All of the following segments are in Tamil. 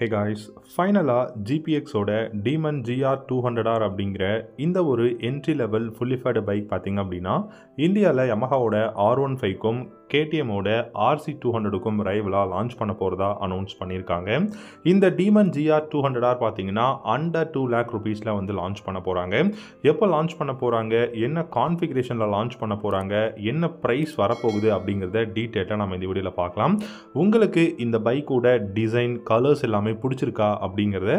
ஹே காய்ஸ் ஃபைனலாக ஜிபிஎக்ஸோட Demon GR two hundred R அப்படிங்கிற இந்த ஒரு என்ட்ரி லெவல் ஃபுல்லிஃபைடு பைக் பார்த்திங்க அப்படின்னா இந்தியாவில் யமஹாவோட ஆர் ஒன் ஃபைவ்க்கும் கேடிஎம்மோட ஆர்சி டூ ஹண்ட்ரடுக்கும் ரைவலாக லான்ச் பண்ண போகிறதா அனௌன்ஸ் பண்ணியிருக்காங்க இந்த Demon GR two hundred R பார்த்தீங்கன்னா அண்டர் டூ லேக் ருபீஸில் வந்து லான்ச் பண்ண போகிறாங்க எப்போ லான்ச் பண்ண போகிறாங்க என்ன கான்ஃபிகரேஷனில் லான்ச் பண்ண போகிறாங்க என்ன ப்ரைஸ் வரப்போகுது அப்படிங்கிறத டீட்டெயிலாக நம்ம இந்த வீடியோவில் பார்க்கலாம் உங்களுக்கு இந்த பைக்கோட டிசைன் கலர்ஸ் எல்லாமே எல்லாமே பிடிச்சிருக்கா அப்படிங்கிறத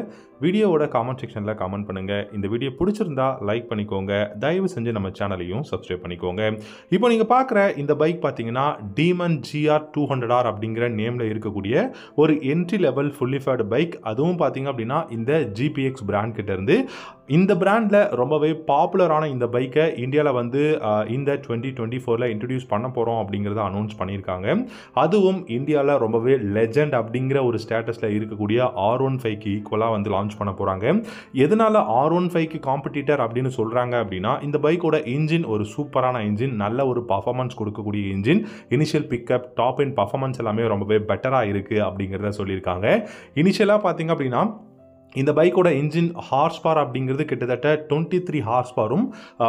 வீடியோவோட காமெண்ட் செக்ஷனில் கமெண்ட் பண்ணுங்கள் இந்த வீடியோ பிடிச்சிருந்தா லைக் பண்ணிக்கோங்க தயவு செஞ்சு நம்ம சேனலையும் சப்ஸ்கிரைப் பண்ணிக்கோங்க இப்போ நீங்கள் பார்க்குற இந்த பைக் பார்த்தீங்கன்னா Demon GR two hundred R அப்படிங்கிற நேமில் இருக்கக்கூடிய ஒரு என்ட்ரி லெவல் ஃபுல்லிஃபைடு பைக் அதுவும் பார்த்தீங்க அப்படின்னா இந்த ஜிபிஎக்ஸ் பிராண்ட் கிட்டேருந்து இந்த பிராண்டில் ரொம்பவே பாப்புலரான இந்த பைக்கை இந்தியாவில் வந்து இந்த டுவெண்ட்டி டுவெண்ட்டி ஃபோரில் இன்ட்ரடியூஸ் பண்ண போகிறோம் அப்படிங்கிறத அனௌன்ஸ் பண்ணியிருக்காங்க அதுவும் இந்தியாவில் ரொம்பவே லெஜண்ட் அப்படிங்கிற ஒரு ஸ்டேட்டஸில் இருக்கக்கூடிய ஆர் ஒன் ஃபைவ்க்கு ஈக்குவலாக வந்து லான்ச் பண்ண போகிறாங்க எதனால் ஆர் ஒன் ஃபைவ்க்கு காம்படிட்டர் அப்படின்னு சொல்கிறாங்க அப்படின்னா இந்த பைக்கோட இன்ஜின் ஒரு சூப்பரான இன்ஜின் நல்ல ஒரு பர்ஃபார்மன்ஸ் கொடுக்கக்கூடிய engine initial pickup top end performance எல்லாமே ரொம்பவே பெட்டராக இருக்குது அப்படிங்கிறத சொல்லியிருக்காங்க இனிஷியலாக பார்த்தீங்க அப்படின்னா இந்த பைக்கோட இன்ஜின் ஹார்ஸ் பார் அப்படிங்கிறது கிட்டத்தட்ட டுவெண்ட்டி த்ரீ ஹார்ஸ் பாரும்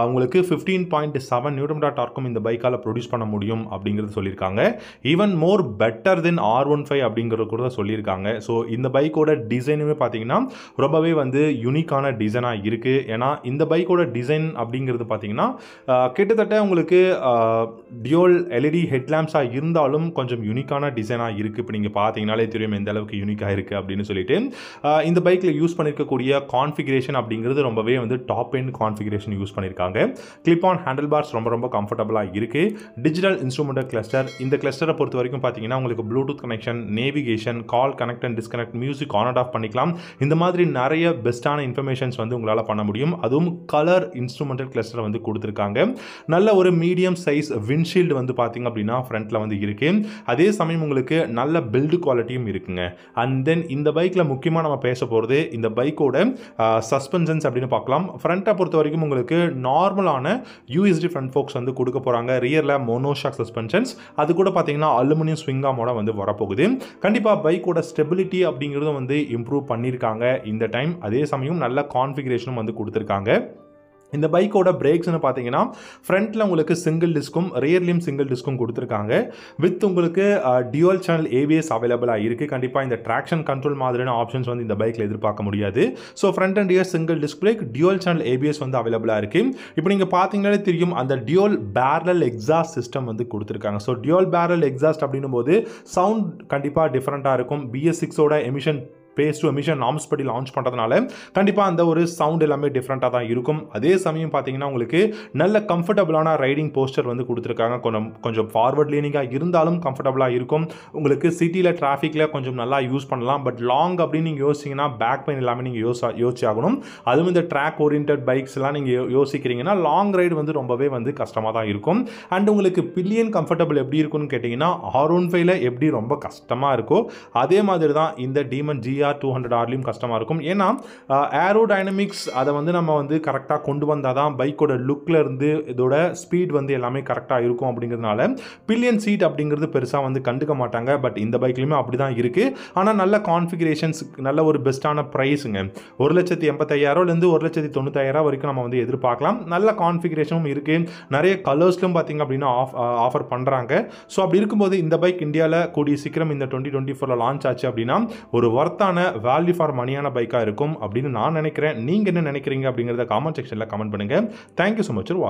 உங்களுக்கு ஃபிஃப்டீன் பாயிண்ட் செவன் நியூட்ரம்டா டார்க்கும் இந்த பைக்கால் ப்ரொடியூஸ் பண்ண முடியும் அப்படிங்கிறது சொல்லியிருக்காங்க even more better than R one five அப்படிங்கிறது கூட சொல்லியிருக்காங்க ஸோ இந்த பைக்கோட டிசைனுமே பார்த்தீங்கன்னா ரொம்பவே வந்து யூனிக்கான டிசைனாக இருக்குது ஏன்னா இந்த பைக்கோட டிசைன் அப்படிங்கிறது பார்த்தீங்கன்னா கிட்டத்தட்ட உங்களுக்கு டியோல் எல்இடி ஹெட்லாம்ப்ஸாக இருந்தாலும் கொஞ்சம் யூனிக்கான டிசைனாக இருக்குது இப்போ நீங்கள் பார்த்தீங்கனாலே தெரியும் எந்த அளவுக்கு யூனிக்காக இருக்குது அப்படின்னு சொல்லிட்டு இந்த பைக்கில் நீங்கள் யூஸ் பண்ணியிருக்கக்கூடிய கான்ஃபிகரேஷன் அப்படிங்கிறது ரொம்பவே வந்து டாப் எண்ட் கான்ஃபிகரேஷன் யூஸ் பண்ணியிருக்காங்க கிளிப் ஆன் ஹேண்டில் பார்ஸ் ரொம்ப ரொம்ப கம்ஃபர்டபுளாக இருக்குது டிஜிட்டல் இன்ஸ்ட்ருமெண்டல் கிளஸ்டர் இந்த கிளஸ்டரை பொறுத்த வரைக்கும் பார்த்தீங்கன்னா உங்களுக்கு Bluetooth connection navigation call connect and disconnect music on and off பண்ணிக்கலாம் இந்த மாதிரி நிறைய பெஸ்ட்டான இன்ஃபர்மேஷன்ஸ் வந்து உங்களால் பண்ண முடியும் அதுவும் கலர் இன்ஸ்ட்ருமெண்டல் கிளஸ்டர் வந்து கொடுத்துருக்காங்க நல்ல ஒரு மீடியம் சைஸ் விண்ட்ஷீல்டு வந்து பார்த்திங்க அப்படின்னா ஃப்ரண்டில் வந்து இருக்குது அதே சமயம் உங்களுக்கு நல்ல பில்டு குவாலிட்டியும் இருக்குங்க அண்ட் தென் இந்த பைக்கில் முக்கியமாக நம்ம பேச போகிறது இந்த பைக்கோட சஸ்பென்ஷன்ஸ் அப்படின்னு பார்க்கலாம் ஃப்ரண்ட்டை பொறுத்த வரைக்கும் உங்களுக்கு நார்மலான யூஎஸ்டி ஃப்ரண்ட் ஃபோக்ஸ் வந்து கொடுக்க போகிறாங்க ரியரில் மோனோஷாக் சஸ்பென்ஷன்ஸ் அது கூட பார்த்தீங்கன்னா அலுமினியம் ஸ்விங்காமோட வந்து வரப்போகுது கண்டிப்பாக பைக்கோட ஸ்டெபிலிட்டி அப்படிங்கிறதும் வந்து இம்ப்ரூவ் பண்ணியிருக்காங்க இந்த டைம் அதே சமயம் நல்ல கான்ஃபிகரேஷனும் வந்து கொடுத்துருக்காங்க இந்த பைக்கோட பிரேக்ஸ்னு பார்த்தீங்கன்னா ஃப்ரண்ட்டில் உங்களுக்கு சிங்கிள் டிஸ்க்கும் ரியர்லேயும் சிங்கிள் டிஸ்க்கும் கொடுத்துருக்காங்க வித் உங்களுக்கு டியூவல் சேனல் ஏவிஎஸ் அவைலபிளாக இருக்குது கண்டிப்பாக இந்த ட்ராக்ஷன் கண்ட்ரோல் மாதிரியான ஆப்ஷன்ஸ் வந்து இந்த பைக்கில் எதிர்பார்க்க முடியாது so front and rear single disc brake dual channel ABS வந்து அவைலபிளாக இருக்குது இப்போ நீங்கள் பார்த்தீங்கனாலே தெரியும் அந்த டியூல் பேரல் எக்ஸாஸ்ட் சிஸ்டம் வந்து கொடுத்துருக்காங்க ஸோ டியூல் பேரல் எக்ஸாஸ்ட் அப்படின்னும் போது சவுண்ட் கண்டிப்பாக டிஃப்ரெண்ட்டாக இருக்கும் பிஎஸ் சிக்ஸோட emission phase two emission norms படி லான்ச் பண்ணுறதுனால கண்டிப்பாக அந்த ஒரு சவுண்ட் எல்லாமே டிஃப்ரெண்ட்டாக தான் இருக்கும் அதே சமயம் பார்த்தீங்கன்னா உங்களுக்கு நல்ல கம்ஃபர்டபுளான ரைடிங் போஸ்டர் வந்து கொடுத்துருக்காங்க கொஞ்சம் கொஞ்சம் ஃபார்வர்ட் லீனிங்காக இருந்தாலும் கம்ஃபர்டபுளாக இருக்கும் உங்களுக்கு சிட்டியில் டிராஃபிக்கில் கொஞ்சம் நல்லா யூஸ் பண்ணலாம் பட் லாங் அப்படின்னு நீங்கள் யோசிச்சிங்கன்னா பேக் பெயின் எல்லாமே நீங்கள் யோச யோசிச்சு ஆகணும் அதுவும் இந்த ட்ராக் ஓரியன்ட் பைக்ஸ்லாம் நீங்கள் யோசிக்கிறீங்கன்னா லாங் ரைடு வந்து ரொம்பவே வந்து கஷ்டமாக தான் இருக்கும் அண்ட் உங்களுக்கு பில்லியன் கம்ஃபர்டபுள் எப்படி இருக்குன்னு கேட்டிங்கன்னா ஆர் ஒன் ஃபைவ்ல எப்படி ரொம்ப கஷ்டமாக இருக்கோ அதே மாதிரி தான் இந்த Demon GR R two hundred ஆர்லேயும் கஷ்டமாக இருக்கும் ஏன்னா ஏரோ டைனமிக்ஸ் அதை வந்து நம்ம வந்து கரெக்டாக கொண்டு வந்தால் தான் பைக்கோட லுக்கில் இருந்து இதோட ஸ்பீட் வந்து எல்லாமே கரெக்டாக இருக்கும் அப்படிங்கிறதுனால பில்லியன் சீட் அப்படிங்கிறது பெருசாக வந்து கண்டுக்க மாட்டாங்க பட் இந்த பைக்லேயுமே அப்படி தான் இருக்குது ஆனால் நல்ல கான்ஃபிகரேஷன்ஸ் நல்ல ஒரு பெஸ்ட்டான ப்ரைஸுங்க ஒரு லட்சத்தி எண்பத்தையாயிரம்லேருந்து ஒரு லட்சத்தி தொண்ணூத்தாயிரம் வரைக்கும் நம்ம வந்து எதிர்பார்க்கலாம் நல்ல கான்ஃபிகரேஷனும் இருக்குது நிறைய கலர்ஸ்லும் பார்த்திங்க அப்படின்னா ஆஃப் ஆஃபர் பண்ணுறாங்க ஸோ அப்படி இருக்கும்போது இந்த பைக் இந்தியாவில் கூடிய சீக்கிரம் இந்த டுவெண்ட்டி டுவெண்ட்டி ஃபோரில் லான்ச் ஆச்சு அப்படின்னா ஒரு ஒர்த்தான பெஸ்ட்டான வேல்யூ ஃபார் மணியான பைக்காக இருக்கும் அப்படின்னு நான் நினைக்கிறேன் நீங்கள் என்ன நினைக்கிறீங்க அப்படிங்கிறத காமெண்ட் செக்ஷனில் கமெண்ட் பண்ணுங்கள் தேங்க்யூ ஸோ மச் ஃபார்